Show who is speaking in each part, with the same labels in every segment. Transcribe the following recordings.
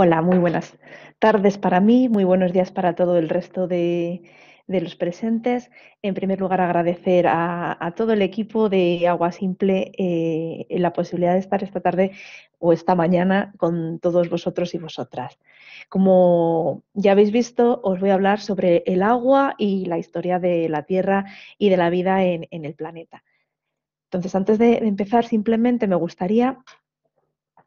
Speaker 1: Hola, muy buenas tardes para mí, muy buenos días para todo el resto de, los presentes. En primer lugar, agradecer a, todo el equipo de Agua Simple eh, la posibilidad de estar esta tarde o esta mañana con todos vosotros y vosotras. Como ya habéis visto, os voy a hablar sobre el agua y la historia de la Tierra y de la vida en el planeta. Entonces, antes de empezar, simplemente me gustaría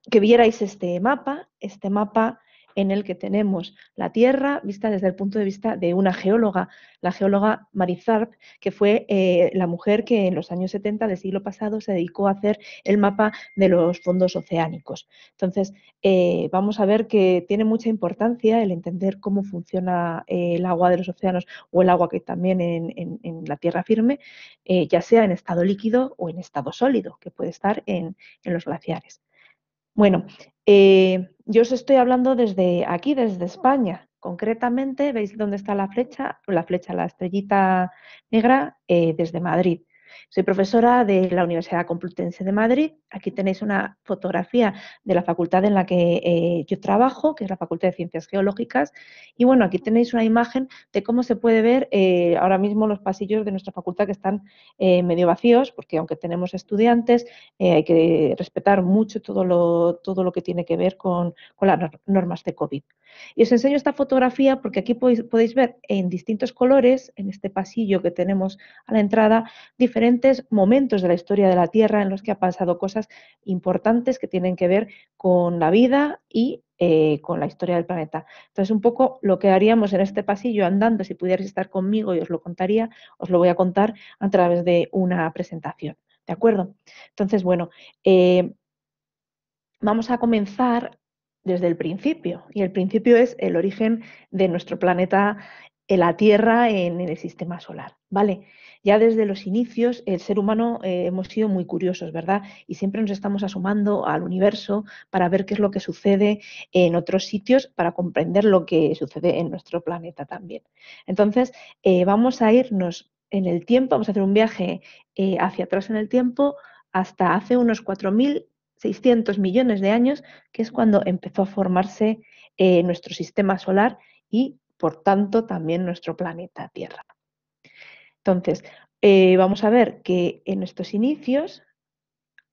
Speaker 1: que vierais este mapa, este mapa en el que tenemos la Tierra vista desde el punto de vista de una geóloga, la geóloga Marizarp, que fue eh, la mujer que en los años 70 del siglo pasado se dedicó a hacer el mapa de los fondos oceánicos. Entonces, eh, vamos a ver que tiene mucha importancia el entender cómo funciona eh, el agua de los océanos o el agua que también en, la Tierra firme, ya sea en estado líquido o en estado sólido, que puede estar en los glaciares. Bueno, eh, yo os estoy hablando desde aquí, desde España. Concretamente, veis dónde está la flecha, la flecha, la estrellita negra, eh, desde Madrid. Soy profesora de la Universidad Complutense de Madrid. Aquí tenéis una fotografía de la facultad en la que eh, yo trabajo, que es la Facultad de Ciencias Geológicas. Y bueno, aquí tenéis una imagen de cómo se puede ver eh, ahora mismo los pasillos de nuestra facultad que están eh, medio vacíos, porque aunque tenemos estudiantes, hay que respetar mucho todo lo, todo lo que tiene que ver con, las normas de COVID. Y os enseño esta fotografía porque aquí podéis, podéis ver en distintos colores, en este pasillo que tenemos a la entrada, diferentes diferentes momentos de la historia de la Tierra en los que ha pasado cosas importantes que tienen que ver con la vida y eh, con la historia del planeta. Entonces, un poco lo que haríamos en este pasillo andando, si pudierais estar conmigo y os lo contaría, os lo voy a contar a través de una presentación. ¿De acuerdo? Entonces, bueno, eh, vamos a comenzar desde el principio. Y el principio es el origen de nuestro planeta, eh, la Tierra, en el sistema solar. ¿vale? Ya desde los inicios el ser humano eh, hemos sido muy curiosos, ¿verdad? Y siempre nos estamos asomando al universo para ver qué es lo que sucede en otros sitios, para comprender lo que sucede en nuestro planeta también. Entonces, eh, vamos a irnos en el tiempo, vamos a hacer un viaje eh, hacia atrás en el tiempo hasta hace unos 4.600 millones de años, que es cuando empezó a formarse nuestro sistema solar y, por tanto, también nuestro planeta Tierra. Entonces, eh, vamos a ver que en nuestros inicios,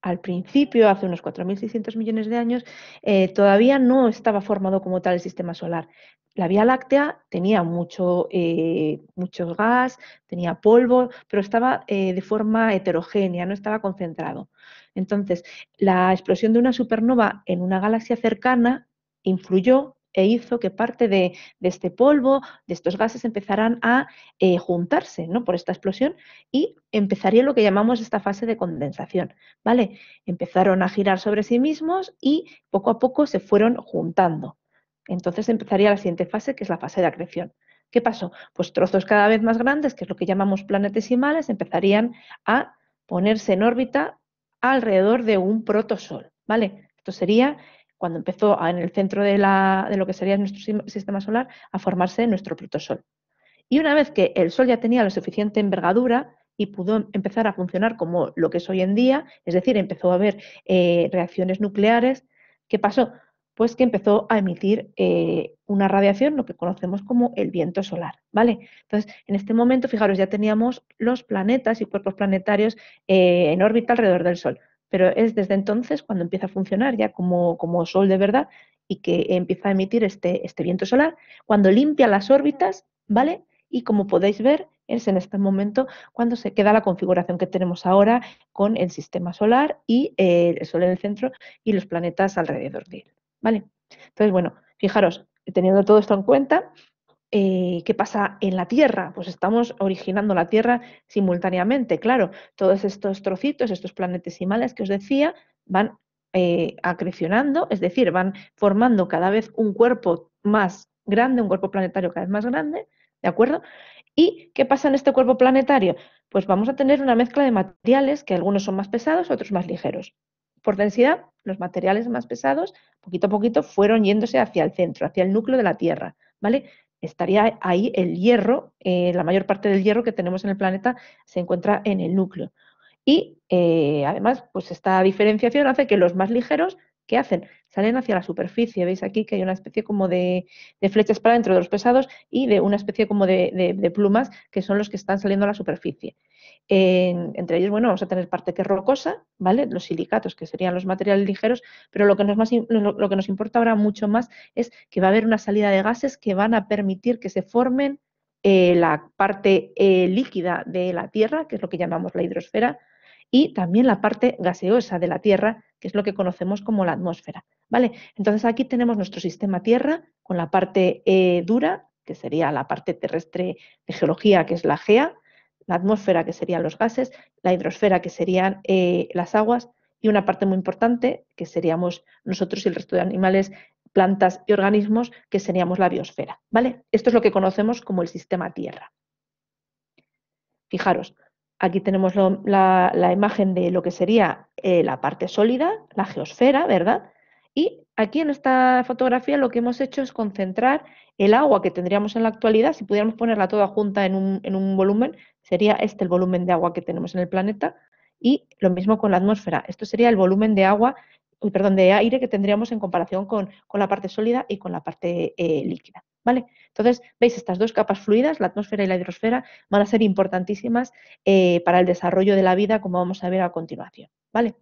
Speaker 1: al principio, hace unos 4.600 millones de años, eh, todavía no estaba formado como tal el sistema solar. La Vía Láctea tenía mucho, eh, mucho gas, tenía polvo, pero estaba de forma heterogénea, no estaba concentrado. Entonces, la explosión de una supernova en una galaxia cercana influyó e hizo que parte de, este polvo, de estos gases, empezaran a eh, juntarse ¿no? por esta explosión y empezaría lo que llamamos esta fase de condensación. ¿vale? Empezaron a girar sobre sí mismos y poco a poco se fueron juntando. Entonces empezaría la siguiente fase, que es la fase de acreción. ¿Qué pasó? Pues trozos cada vez más grandes, que es lo que llamamos planetesimales, empezarían a ponerse en órbita alrededor de un protosol, ¿vale? Esto sería cuando empezó en el centro de, lo que sería nuestro sistema solar a formarse nuestro Sol. Y una vez que el Sol ya tenía la suficiente envergadura y pudo empezar a funcionar como lo que es hoy en día, es decir, empezó a haber eh, reacciones nucleares, ¿qué pasó? Pues que empezó a emitir eh, una radiación, lo que conocemos como el viento solar, ¿vale? Entonces, en este momento, fijaros, ya teníamos los planetas y cuerpos planetarios eh, en órbita alrededor del Sol pero es desde entonces cuando empieza a funcionar ya como, como sol de verdad y que empieza a emitir este, este viento solar, cuando limpia las órbitas, ¿vale? Y como podéis ver, es en este momento cuando se queda la configuración que tenemos ahora con el sistema solar y eh, el Sol en el centro y los planetas alrededor de él, ¿vale? Entonces, bueno, fijaros, teniendo todo esto en cuenta, eh, ¿qué pasa en la Tierra? Pues estamos originando la Tierra simultáneamente, claro. Todos estos trocitos, estos planetesimales que os decía, van eh, acrecionando, es decir, van formando cada vez un cuerpo más grande, un cuerpo planetario cada vez más grande, ¿de acuerdo? ¿Y qué pasa en este cuerpo planetario? Pues vamos a tener una mezcla de materiales que algunos son más pesados, otros más ligeros. Por densidad, los materiales más pesados, poquito a poquito, fueron yéndose hacia el centro, hacia el núcleo de la Tierra, ¿vale? estaría ahí el hierro, eh, la mayor parte del hierro que tenemos en el planeta se encuentra en el núcleo. Y eh, además, pues esta diferenciación hace que los más ligeros, ¿qué hacen? Salen hacia la superficie. Veis aquí que hay una especie como de, flechas para dentro de los pesados y de una especie como de plumas que son los que están saliendo a la superficie entre ellos, bueno, vamos a tener parte que es rocosa, ¿vale? Los silicatos, que serían los materiales ligeros, pero lo que, nos más, que nos importa ahora mucho más es que va a haber una salida de gases que van a permitir que se formen eh, la parte eh, líquida de la Tierra, que es lo que llamamos la hidrosfera, y también la parte gaseosa de la Tierra, que es lo que conocemos como la atmósfera, ¿vale? Entonces aquí tenemos nuestro sistema Tierra con la parte eh, dura, que sería la parte terrestre de geología, que es la GEA, la atmósfera, que serían los gases, la hidrosfera, que serían eh, las aguas, y una parte muy importante, que seríamos nosotros y el resto de animales, plantas y organismos, que seríamos la biosfera. ¿vale? Esto es lo que conocemos como el sistema Tierra. Fijaros, aquí tenemos la, imagen de lo que sería eh, la parte sólida, la geosfera, ¿verdad? Y aquí en esta fotografía lo que hemos hecho es concentrar el agua que tendríamos en la actualidad, si pudiéramos ponerla toda junta en un, volumen, sería este el volumen de agua que tenemos en el planeta. Y lo mismo con la atmósfera. Esto sería el volumen de agua, de aire que tendríamos en comparación con, la parte sólida y con la parte eh, líquida. ¿Vale? Entonces, veis, estas dos capas fluidas, la atmósfera y la hidrosfera, van a ser importantísimas eh, para el desarrollo de la vida, como vamos a ver a continuación. ¿Vale?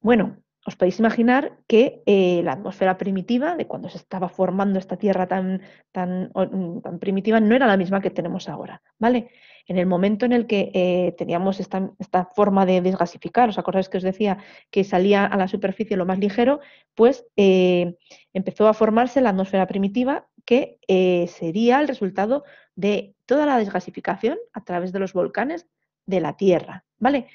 Speaker 1: Bueno, os podéis imaginar que eh, la atmósfera primitiva de cuando se estaba formando esta Tierra tan, mm, tan, primitiva no era la misma que tenemos ahora, ¿vale? En el momento en el que eh, teníamos esta, forma de desgasificar, ¿os acordáis que os decía que salía a la superficie lo más ligero? Pues eh, empezó a formarse la atmósfera primitiva que sería el resultado de toda la desgasificación a través de los volcanes de la Tierra, ¿vale?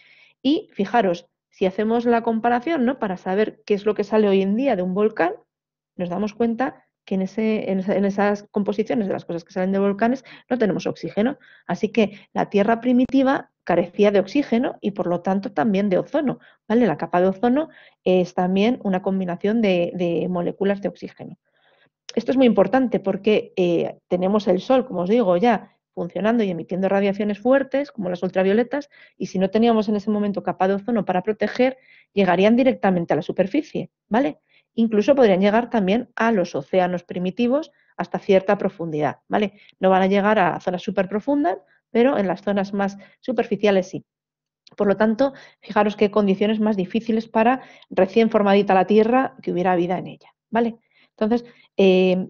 Speaker 1: Y fijaros, si hacemos la comparación, ¿no? Para saber qué es lo que sale hoy en día de un volcán, nos damos cuenta que en, esas composiciones de las cosas que salen de volcanes no tenemos oxígeno. Así que la Tierra primitiva carecía de oxígeno y por lo tanto también de ozono. ¿vale? La capa de ozono es también una combinación de, moléculas de oxígeno. Esto es muy importante porque eh, tenemos el Sol, como os digo, ya funcionando y emitiendo radiaciones fuertes, como las ultravioletas, y si no teníamos en ese momento capa de ozono para proteger, llegarían directamente a la superficie, ¿vale? Incluso podrían llegar también a los océanos primitivos hasta cierta profundidad, ¿vale? No van a llegar a zonas súper profundas, pero en las zonas más superficiales sí. Por lo tanto, fijaros qué condiciones más difíciles para recién formadita la Tierra que hubiera vida en ella, ¿vale? Entonces, eh,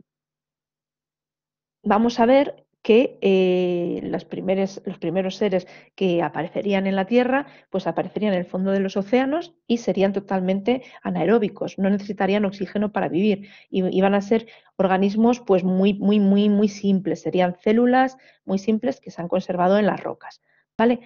Speaker 1: vamos a ver que eh, los primeros seres que aparecerían en la Tierra, pues aparecerían en el fondo de los océanos y serían totalmente anaeróbicos, no necesitarían oxígeno para vivir, y iban a ser organismos pues muy, muy, muy, muy simples, serían células muy simples que se han conservado en las rocas, ¿vale?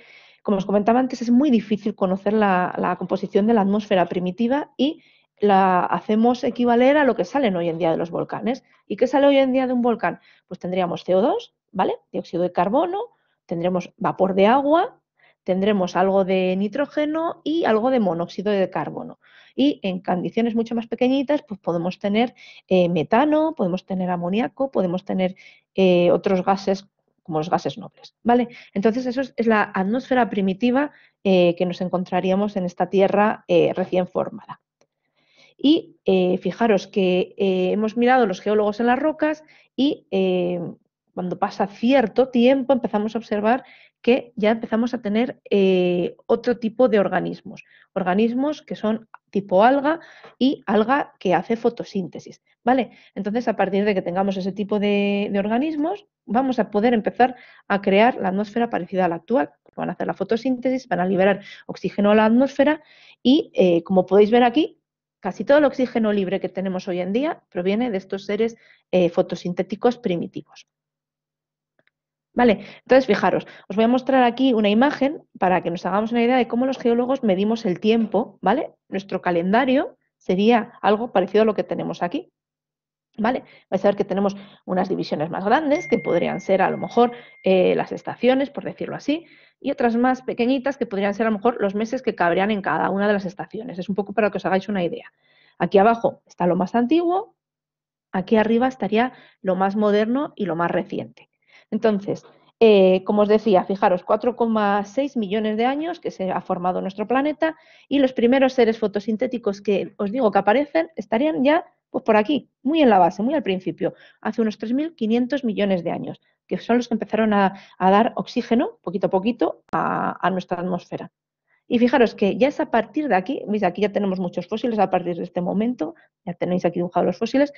Speaker 1: Como os comentaba antes, es muy difícil conocer la, la composición de la atmósfera primitiva y la hacemos equivaler a lo que salen hoy en día de los volcanes. ¿Y qué sale hoy en día de un volcán? Pues tendríamos CO2, ¿vale? Dióxido de carbono, tendremos vapor de agua, tendremos algo de nitrógeno y algo de monóxido de carbono. Y en condiciones mucho más pequeñitas, pues podemos tener eh, metano, podemos tener amoníaco, podemos tener eh, otros gases como los gases nobles, ¿vale? Entonces, eso es, la atmósfera primitiva eh, que nos encontraríamos en esta Tierra recién formada. Y fijaros que hemos mirado los geólogos en las rocas y cuando pasa cierto tiempo empezamos a observar que ya empezamos a tener eh, otro tipo de organismos, organismos que son tipo alga y alga que hace fotosíntesis, Entonces, a partir de que tengamos ese tipo de, organismos, vamos a poder empezar a crear la atmósfera parecida a la actual. Van a hacer la fotosíntesis, van a liberar oxígeno a la atmósfera y, eh, como podéis ver aquí, casi todo el oxígeno libre que tenemos hoy en día proviene de estos seres eh, fotosintéticos primitivos. Vale, entonces fijaros, os voy a mostrar aquí una imagen para que nos hagamos una idea de cómo los geólogos medimos el tiempo, ¿vale? Nuestro calendario sería algo parecido a lo que tenemos aquí, ¿vale? Vais a ver que tenemos unas divisiones más grandes, que podrían ser a lo mejor eh, las estaciones, por decirlo así, y otras más pequeñitas que podrían ser a lo mejor los meses que cabrían en cada una de las estaciones. Es un poco para que os hagáis una idea. Aquí abajo está lo más antiguo, aquí arriba estaría lo más moderno y lo más reciente. Entonces, eh, como os decía, fijaros, 4,6 millones de años que se ha formado nuestro planeta y los primeros seres fotosintéticos que os digo que aparecen estarían ya pues, por aquí, muy en la base, muy al principio, hace unos 3.500 millones de años, que son los que empezaron a, dar oxígeno poquito a poquito a nuestra atmósfera. Y fijaros que ya es a partir de aquí, veis, aquí ya tenemos muchos fósiles a partir de este momento, ya tenéis aquí dibujados los fósiles,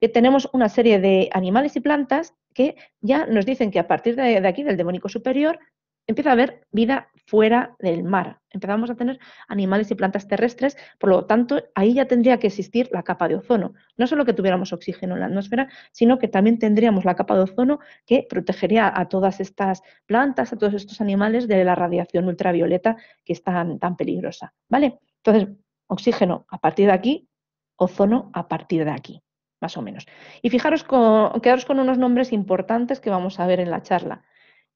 Speaker 1: que tenemos una serie de animales y plantas que ya nos dicen que a partir de, de aquí, del demónico superior, empieza a haber vida fuera del mar. Empezamos a tener animales y plantas terrestres, por lo tanto, ahí ya tendría que existir la capa de ozono. No solo que tuviéramos oxígeno en la atmósfera, sino que también tendríamos la capa de ozono que protegería a todas estas plantas, a todos estos animales de la radiación ultravioleta que es tan, peligrosa. ¿Vale? Entonces, oxígeno a partir de aquí, ozono a partir de aquí, más o menos. Y fijaros con, quedaros con unos nombres importantes que vamos a ver en la charla.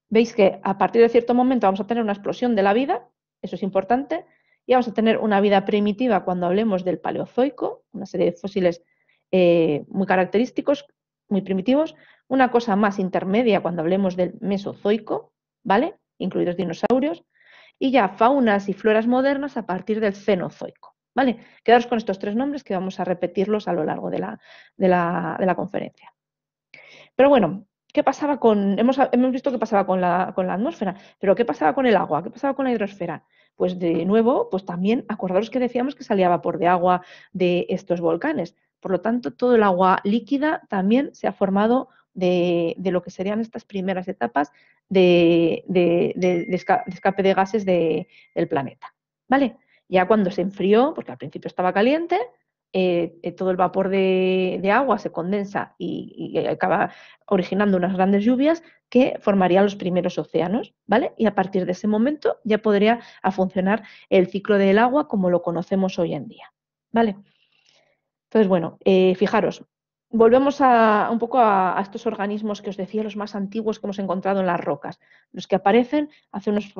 Speaker 1: Veis que a partir de cierto momento vamos a tener una explosión de la vida, eso es importante, y vamos a tener una vida primitiva cuando hablemos del paleozoico, una serie de fósiles eh, muy característicos, muy primitivos, una cosa más intermedia cuando hablemos del mesozoico, ¿vale? Incluidos dinosaurios, y ya faunas y floras modernas a partir del cenozoico. ¿Vale? Quedaros con estos tres nombres que vamos a repetirlos a lo largo de la, de la, de la conferencia. Pero bueno, ¿Qué pasaba con, hemos, visto qué pasaba con la, con la, atmósfera, pero qué pasaba con el agua, qué pasaba con la hidrosfera? Pues de nuevo, pues también acordaros que decíamos que salía vapor de agua de estos volcanes. Por lo tanto, todo el agua líquida también se ha formado de, lo que serían estas primeras etapas de, de escape de gases del planeta. ¿Vale? Ya cuando se enfrió, porque al principio estaba caliente, eh, eh, todo el vapor de, agua se condensa y, acaba originando unas grandes lluvias que formarían los primeros océanos, ¿vale? Y a partir de ese momento ya podría funcionar el ciclo del agua como lo conocemos hoy en día, ¿vale? Entonces, bueno, eh, fijaros, volvemos a, un poco a, estos organismos que os decía, los más antiguos que hemos encontrado en las rocas, los que aparecen hace unos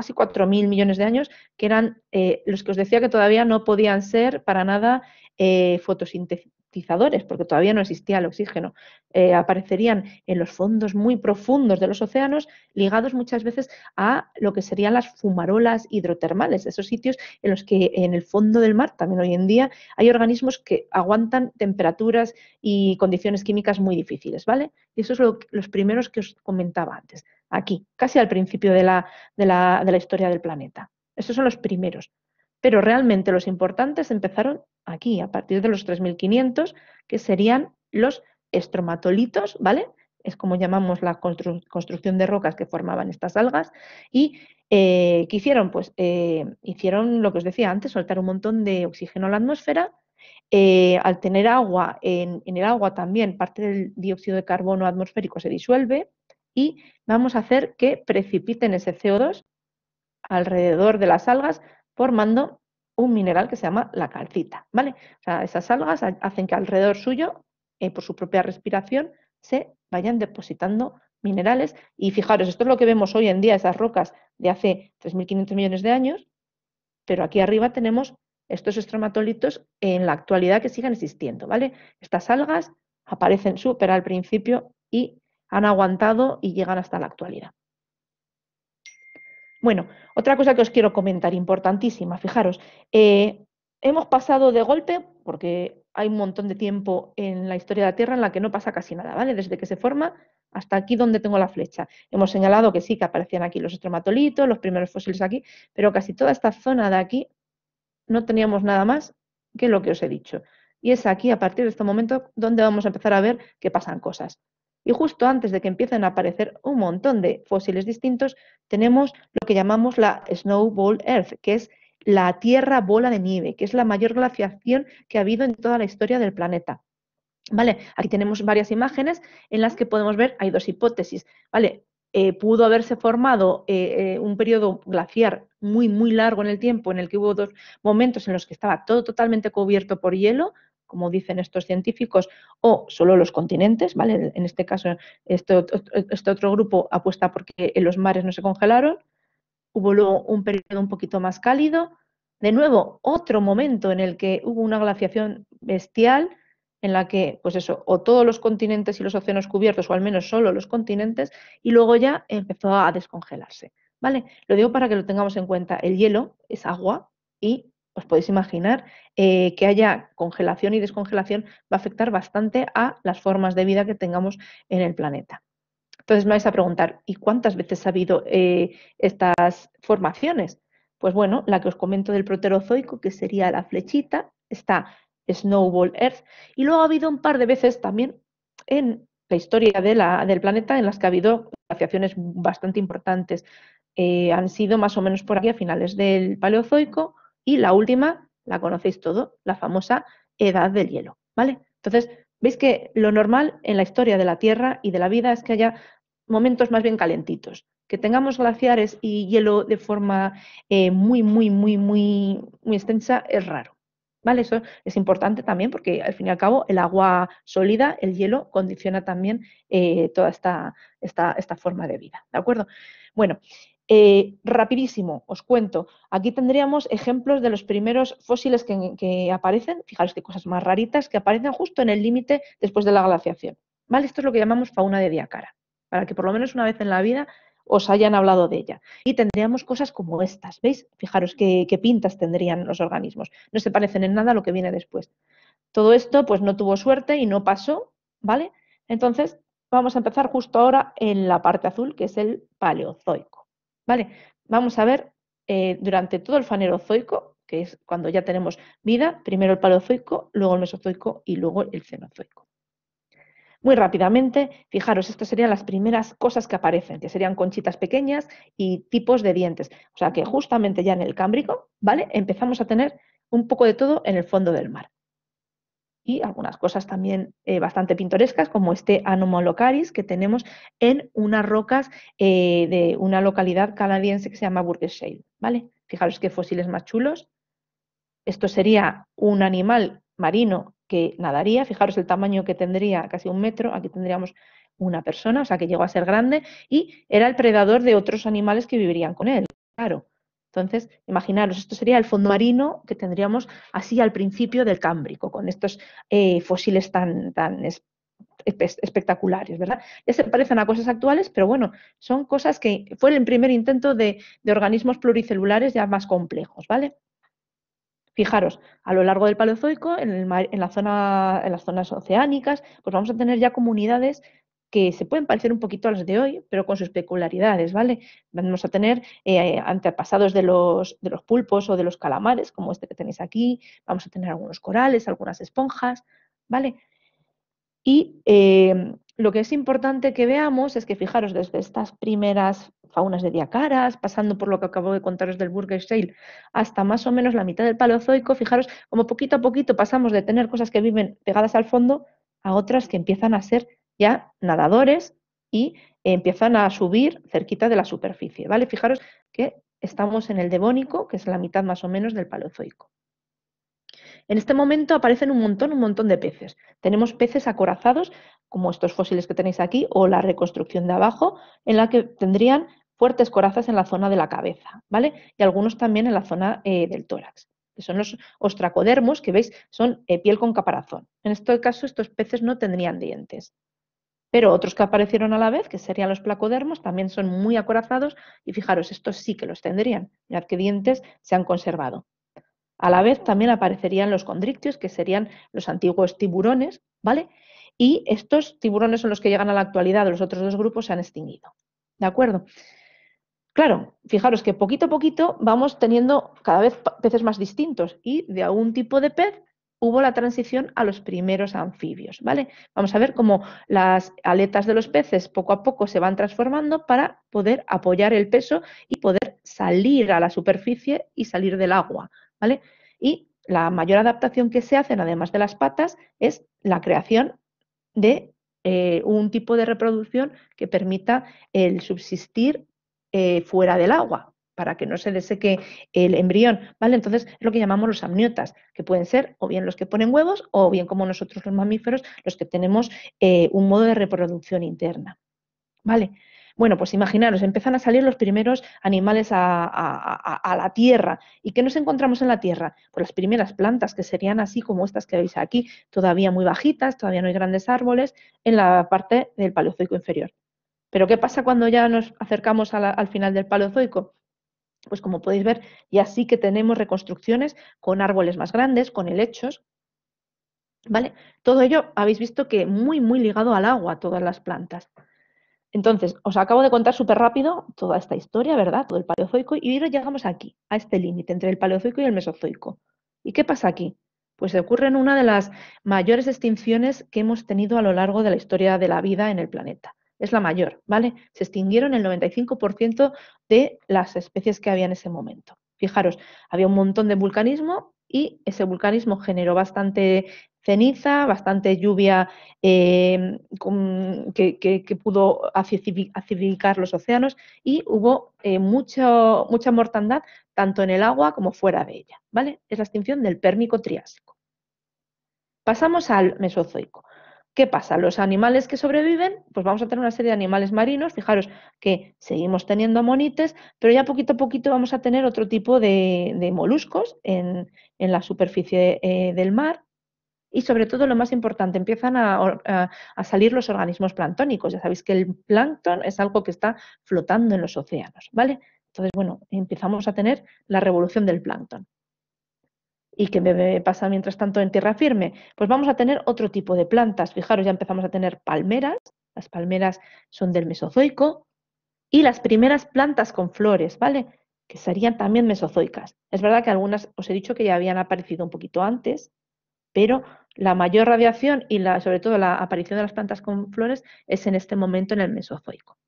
Speaker 1: casi 4.000 millones de años, que eran eh, los que os decía que todavía no podían ser para nada eh, porque todavía no existía el oxígeno, eh, aparecerían en los fondos muy profundos de los océanos, ligados muchas veces a lo que serían las fumarolas hidrotermales, esos sitios en los que en el fondo del mar también hoy en día hay organismos que aguantan temperaturas y condiciones químicas muy difíciles, ¿vale? Y esos es los primeros que os comentaba antes, aquí, casi al principio de la, de la historia del planeta. Esos son los primeros. Pero realmente los importantes empezaron aquí, a partir de los 3.500, que serían los estromatolitos, ¿vale? Es como llamamos la construcción de rocas que formaban estas algas. Y eh, ¿qué hicieron? Pues eh, hicieron lo que os decía antes, soltar un montón de oxígeno a la atmósfera. Eh, al tener agua, en el agua también parte del dióxido de carbono atmosférico se disuelve y vamos a hacer que precipiten ese CO2 alrededor de las algas formando un mineral que se llama la calcita, ¿vale? O sea, esas algas hacen que alrededor suyo, eh, por su propia respiración, se vayan depositando minerales. Y fijaros, esto es lo que vemos hoy en día, esas rocas de hace 3.500 millones de años, pero aquí arriba tenemos estos estromatolitos en la actualidad que siguen existiendo, ¿vale? Estas algas aparecen súper al principio y han aguantado y llegan hasta la actualidad. Bueno, otra cosa que os quiero comentar, importantísima, fijaros, eh, hemos pasado de golpe, porque hay un montón de tiempo en la historia de la Tierra en la que no pasa casi nada, ¿vale? Desde que se forma hasta aquí donde tengo la flecha. Hemos señalado que sí, que aparecían aquí los estromatolitos, los primeros fósiles aquí, pero casi toda esta zona de aquí no teníamos nada más que lo que os he dicho. Y es aquí, a partir de este momento, donde vamos a empezar a ver que pasan cosas. Y justo antes de que empiecen a aparecer un montón de fósiles distintos, tenemos lo que llamamos la Snowball Earth, que es la Tierra bola de nieve, que es la mayor glaciación que ha habido en toda la historia del planeta. ¿Vale? Aquí tenemos varias imágenes en las que podemos ver, hay dos hipótesis. ¿Vale? Eh, pudo haberse formado eh, eh, un periodo glaciar muy, muy largo en el tiempo, en el que hubo dos momentos en los que estaba todo totalmente cubierto por hielo, como dicen estos científicos, o solo los continentes, ¿vale? En este caso, este, este otro grupo apuesta porque los mares no se congelaron. Hubo luego un periodo un poquito más cálido. De nuevo, otro momento en el que hubo una glaciación bestial, en la que, pues eso, o todos los continentes y los océanos cubiertos, o al menos solo los continentes, y luego ya empezó a descongelarse. ¿Vale? Lo digo para que lo tengamos en cuenta. El hielo es agua y os podéis imaginar eh, que haya congelación y descongelación va a afectar bastante a las formas de vida que tengamos en el planeta. Entonces me vais a preguntar, ¿y cuántas veces ha habido eh, estas formaciones? Pues bueno, la que os comento del proterozoico, que sería la flechita, está Snowball Earth, y luego ha habido un par de veces también en la historia del planeta en las que ha habido glaciaciones bastante importantes. Eh, han sido más o menos por aquí a finales del Paleozoico, y la última, la conocéis todo, la famosa edad del hielo, ¿vale? Entonces, veis que lo normal en la historia de la Tierra y de la vida es que haya momentos más bien calentitos, que tengamos glaciares y hielo de forma muy, muy, muy, muy, muy extensa es raro. ¿Vale? Eso es importante también porque al fin y al cabo el agua sólida, el hielo, condiciona también toda esta, esta, esta, forma de vida. ¿De acuerdo? Bueno, eh, rapidísimo, os cuento. Aquí tendríamos ejemplos de los primeros fósiles que, aparecen. Fijaros qué cosas más raritas que aparecen justo en el límite después de la glaciación. ¿Vale? Esto es lo que llamamos fauna de Diacara, para que por lo menos una vez en la vida os hayan hablado de ella. Y tendríamos cosas como estas, ¿veis? Fijaros qué, pintas tendrían los organismos. No se parecen en nada a lo que viene después. Todo esto pues no tuvo suerte y no pasó, ¿vale? Entonces vamos a empezar justo ahora en la parte azul, que es el paleozoico. Vamos a ver eh, durante todo el fanerozoico, que es cuando ya tenemos vida, primero el paleozoico, luego el mesozoico y luego el cenozoico. Muy rápidamente, fijaros, estas serían las primeras cosas que aparecen, que serían conchitas pequeñas y tipos de dientes. O sea que justamente ya en el Cámbrico, ¿vale? Empezamos a tener un poco de todo en el fondo del mar y algunas cosas también eh, bastante pintorescas, como este Anomalocaris que tenemos en unas rocas eh, de una localidad canadiense que se llama Burgess ¿vale? Fijaros qué fósiles más chulos. Esto sería un animal marino que nadaría, fijaros el tamaño que tendría, casi un metro, aquí tendríamos una persona, o sea que llegó a ser grande, y era el predador de otros animales que vivirían con él, claro. Entonces, imaginaros, esto sería el fondo marino que tendríamos así al principio del Cámbrico, con estos eh, fósiles tan, tan espectaculares, ¿verdad? Ya se parecen a cosas actuales, pero bueno, son cosas que fue el primer intento de, organismos pluricelulares ya más complejos, ¿vale? Fijaros, a lo largo del Paleozoico, en, la zona, en las zonas oceánicas, pues vamos a tener ya comunidades que se pueden parecer un poquito a las de hoy, pero con sus peculiaridades, ¿vale? Vamos a tener eh, antepasados de los, pulpos o de los calamares, como este que tenéis aquí, vamos a tener algunos corales, algunas esponjas, ¿vale? Y eh, lo que es importante que veamos es que, fijaros, desde estas primeras faunas de diacaras, pasando por lo que acabo de contaros del Burger Shale, hasta más o menos la mitad del Paleozoico, fijaros como poquito a poquito pasamos de tener cosas que viven pegadas al fondo a otras que empiezan a ser ya nadadores y empiezan a subir cerquita de la superficie, ¿vale? Fijaros que estamos en el Devónico, que es la mitad más o menos del Paleozoico. En este momento aparecen un montón, un montón de peces. Tenemos peces acorazados, como estos fósiles que tenéis aquí, o la reconstrucción de abajo, en la que tendrían fuertes corazas en la zona de la cabeza, ¿vale? Y algunos también en la zona eh, del tórax, que son los ostracodermos, que veis, son eh, piel con caparazón. En este caso, estos peces no tendrían dientes, pero otros que aparecieron a la vez, que serían los placodermos, también son muy acorazados y fijaros, estos sí que los tendrían. Mirad que dientes se han conservado. A la vez también aparecerían los condrictios, que serían los antiguos tiburones, ¿vale? Y estos tiburones son los que llegan a la actualidad, los otros dos grupos se han extinguido. ¿De acuerdo? Claro, fijaros que poquito a poquito vamos teniendo cada vez peces más distintos y de algún tipo de pez hubo la transición a los primeros anfibios, ¿vale? Vamos a ver cómo las aletas de los peces poco a poco se van transformando para poder apoyar el peso y poder salir a la superficie y salir del agua, ¿vale? Y la mayor adaptación que se hacen, además de las patas, es la creación de eh, un tipo de reproducción que permita el subsistir eh, fuera del agua, para que no se deseque el embrión, ¿vale? Entonces es lo que llamamos los amniotas, que pueden ser o bien los que ponen huevos o bien como nosotros los mamíferos, los que tenemos eh, un modo de reproducción interna, ¿vale? Bueno, pues imaginaros, empiezan a salir los primeros animales a, la tierra. ¿Y qué nos encontramos en la tierra? Pues las primeras plantas, que serían así como estas que veis aquí, todavía muy bajitas, todavía no hay grandes árboles, en la parte del Paleozoico inferior. Pero ¿qué pasa cuando ya nos acercamos al final del Paleozoico? pues como podéis ver, ya sí que tenemos reconstrucciones con árboles más grandes, con helechos, ¿vale? Todo ello habéis visto que muy, muy ligado al agua, todas las plantas. Entonces, os acabo de contar súper rápido toda esta historia, ¿verdad? Todo el paleozoico, y hoy llegamos aquí, a este límite entre el paleozoico y el mesozoico. ¿Y qué pasa aquí? Pues se en una de las mayores extinciones que hemos tenido a lo largo de la historia de la vida en el planeta es la mayor, ¿vale? Se extinguieron el 95% de las especies que había en ese momento. Fijaros, había un montón de vulcanismo y ese vulcanismo generó bastante ceniza, bastante lluvia em, que, pudo acidificar los océanos y hubo eh, mucha mortandad tanto en el agua como fuera de ella. ¿vale? Es la extinción del Pérmico Triásico. Pasamos al Mesozoico. ¿Qué pasa? Los animales que sobreviven, pues vamos a tener una serie de animales marinos. Fijaros que seguimos teniendo monites, pero ya poquito a poquito vamos a tener otro tipo de, moluscos en, la superficie eh, del mar. Y sobre todo, lo más importante, empiezan a, salir los organismos planctónicos. Ya sabéis que el plancton es algo que está flotando en los océanos, ¿vale? Entonces, bueno, empezamos a tener la revolución del plancton. ¿Y qué me pasa mientras tanto en tierra firme? Pues vamos a tener otro tipo de plantas. Fijaros, ya empezamos a tener palmeras. Las palmeras son del Mesozoico. Y las primeras plantas con flores, ¿vale? Que serían también mesozoicas. Es verdad que algunas os he dicho que ya habían aparecido un poquito antes, pero la mayor radiación y sobre todo la aparición de las plantas con flores es en este momento en el Mesozoico.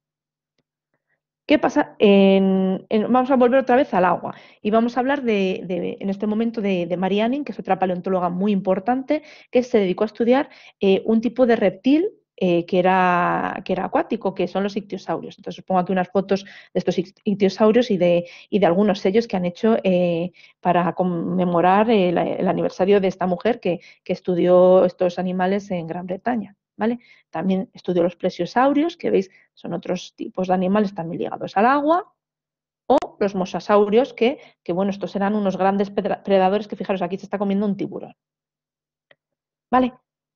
Speaker 1: ¿Qué pasa? vamos a volver otra vez al agua y vamos a hablar de, en este momento de, de que es otra paleontóloga muy importante, que se dedicó a estudiar eh, un tipo de reptil eh, que, era, que era acuático, que son los ictiosaurios. Entonces os pongo aquí unas fotos de estos ictiosaurios y de, y de algunos sellos que han hecho eh, para conmemorar el, aniversario de esta mujer que estudió estos animales en Gran Bretaña. ¿vale? También estudio los plesiosaurios, que veis, son otros tipos de animales también ligados al agua, o los mosasaurios, que, que bueno, estos eran unos grandes predadores que, fijaros, aquí se está comiendo un tiburón. ¿Vale?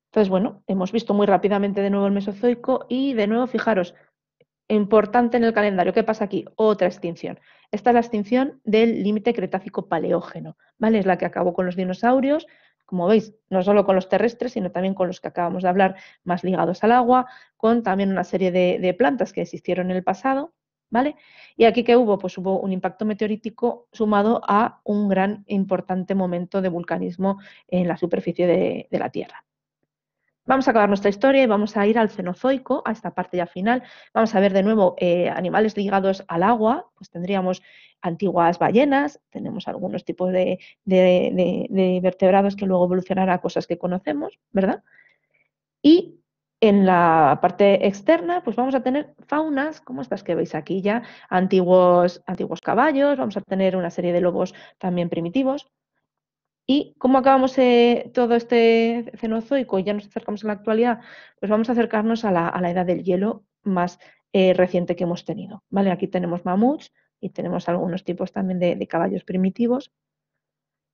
Speaker 1: Entonces, bueno, hemos visto muy rápidamente de nuevo el Mesozoico y de nuevo, fijaros, importante en el calendario. ¿Qué pasa aquí? Otra extinción. Esta es la extinción del límite cretácico paleógeno, ¿vale? Es la que acabó con los dinosaurios, como veis, no solo con los terrestres, sino también con los que acabamos de hablar, más ligados al agua, con también una serie de, plantas que existieron en el pasado, ¿vale? Y aquí que hubo, pues hubo un impacto meteorítico sumado a un gran importante momento de vulcanismo en la superficie de la Tierra. Vamos a acabar nuestra historia y vamos a ir al Cenozoico, a esta parte ya final. Vamos a ver de nuevo eh, animales ligados al agua, pues tendríamos antiguas ballenas, tenemos algunos tipos de, vertebrados que luego evolucionarán a cosas que conocemos, ¿verdad? Y en la parte externa, pues vamos a tener faunas como estas que veis aquí ya, antiguos caballos, vamos a tener una serie de lobos también primitivos, ¿Y cómo acabamos eh, todo este cenozoico? Ya nos acercamos a la actualidad. Pues vamos a acercarnos a la, edad del hielo más eh, reciente que hemos tenido. ¿vale? Aquí tenemos mamuts y tenemos algunos tipos también de, caballos primitivos.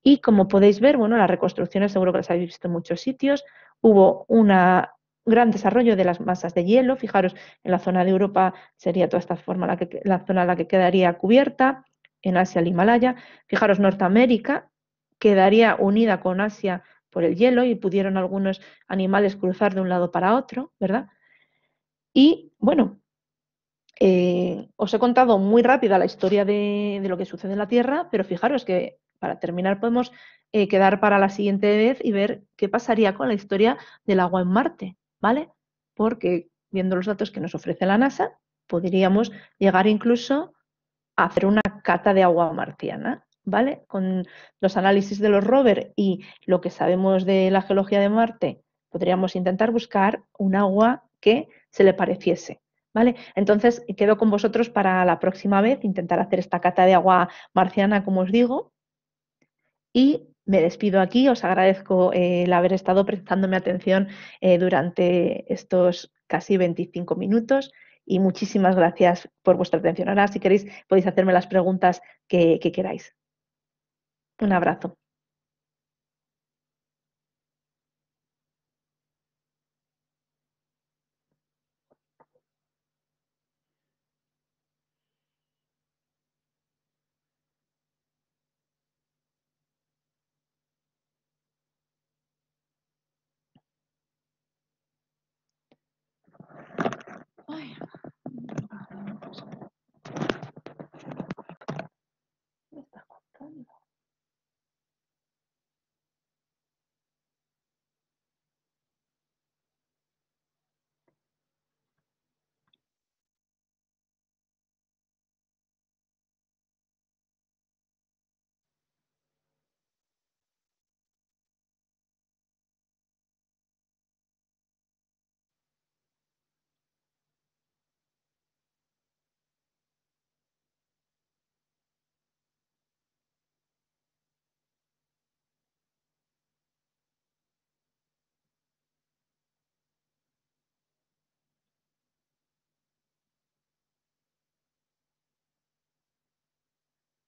Speaker 1: Y como podéis ver, bueno, las reconstrucciones seguro que las habéis visto en muchos sitios. Hubo un gran desarrollo de las masas de hielo. Fijaros, en la zona de Europa sería toda esta forma la, la zona a la que quedaría cubierta, en Asia el Himalaya. Fijaros, Norteamérica, quedaría unida con Asia por el hielo y pudieron algunos animales cruzar de un lado para otro, ¿verdad? Y bueno, eh, os he contado muy rápida la historia de, lo que sucede en la Tierra, pero fijaros que para terminar podemos eh, quedar para la siguiente vez y ver qué pasaría con la historia del agua en Marte, ¿vale? Porque viendo los datos que nos ofrece la NASA, podríamos llegar incluso a hacer una cata de agua marciana, ¿vale? Con los análisis de los rovers y lo que sabemos de la geología de Marte, podríamos intentar buscar un agua que se le pareciese. ¿Vale? Entonces, quedo con vosotros para la próxima vez, intentar hacer esta cata de agua marciana, como os digo. Y me despido aquí, os agradezco eh, el haber estado prestándome atención eh, durante estos casi 25 minutos y muchísimas gracias por vuestra atención. Ahora, si queréis, podéis hacerme las preguntas que queráis. Un abrazo.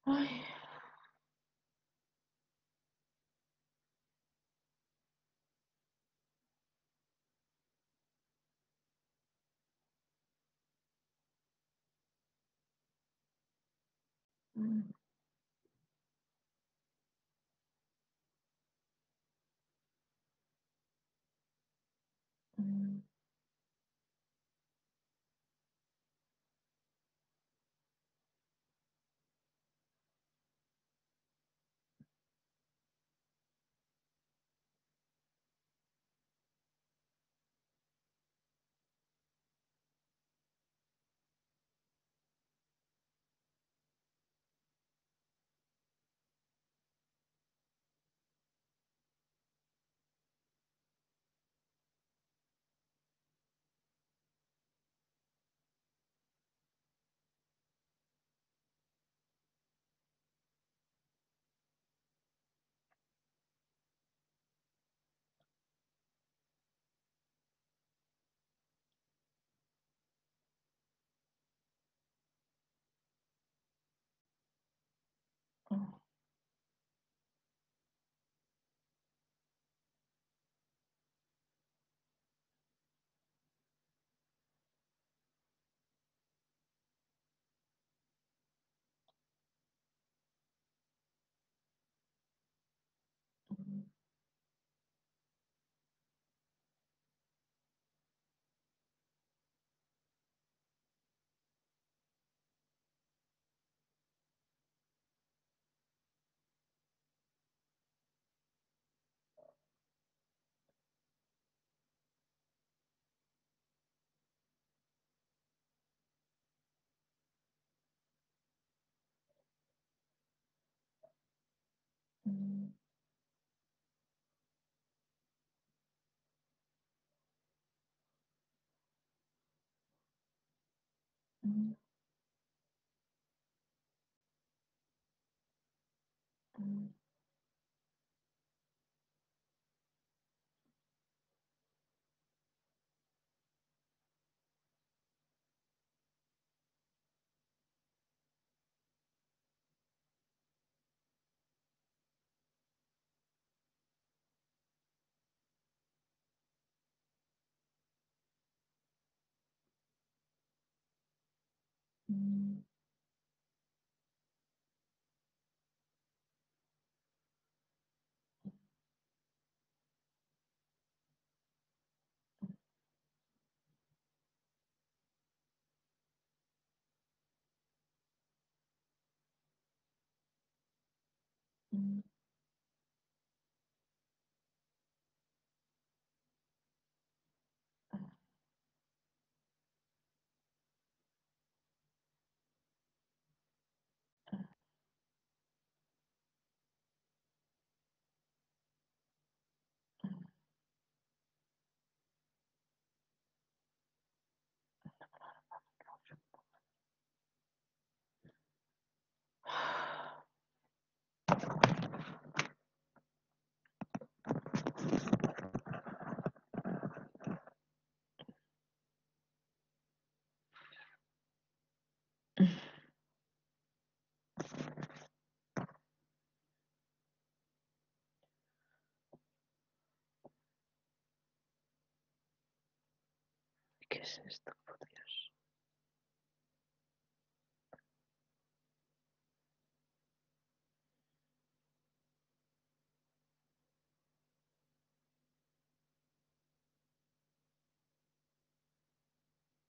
Speaker 2: 哎呀，嗯，嗯。嗯嗯嗯。Mm. Mm. es esto, por Dios?